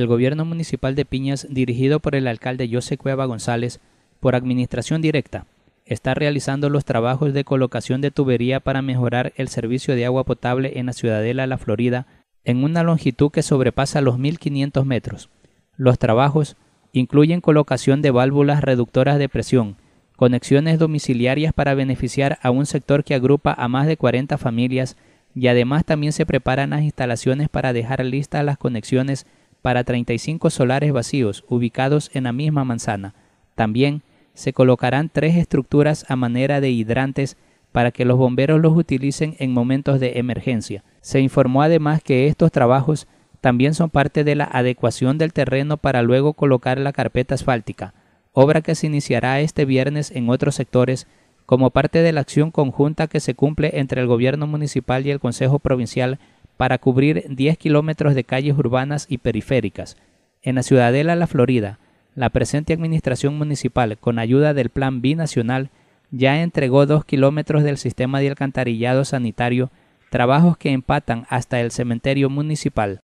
el gobierno municipal de Piñas, dirigido por el alcalde José Cueva González, por administración directa, está realizando los trabajos de colocación de tubería para mejorar el servicio de agua potable en la ciudadela La Florida, en una longitud que sobrepasa los 1.500 metros. Los trabajos incluyen colocación de válvulas reductoras de presión, conexiones domiciliarias para beneficiar a un sector que agrupa a más de 40 familias y además también se preparan las instalaciones para dejar listas las conexiones para 35 solares vacíos ubicados en la misma manzana. También se colocarán tres estructuras a manera de hidrantes para que los bomberos los utilicen en momentos de emergencia. Se informó además que estos trabajos también son parte de la adecuación del terreno para luego colocar la carpeta asfáltica, obra que se iniciará este viernes en otros sectores como parte de la acción conjunta que se cumple entre el Gobierno Municipal y el Consejo Provincial para cubrir 10 kilómetros de calles urbanas y periféricas. En la Ciudadela La Florida, la presente administración municipal, con ayuda del Plan Binacional, ya entregó dos kilómetros del sistema de alcantarillado sanitario, trabajos que empatan hasta el cementerio municipal.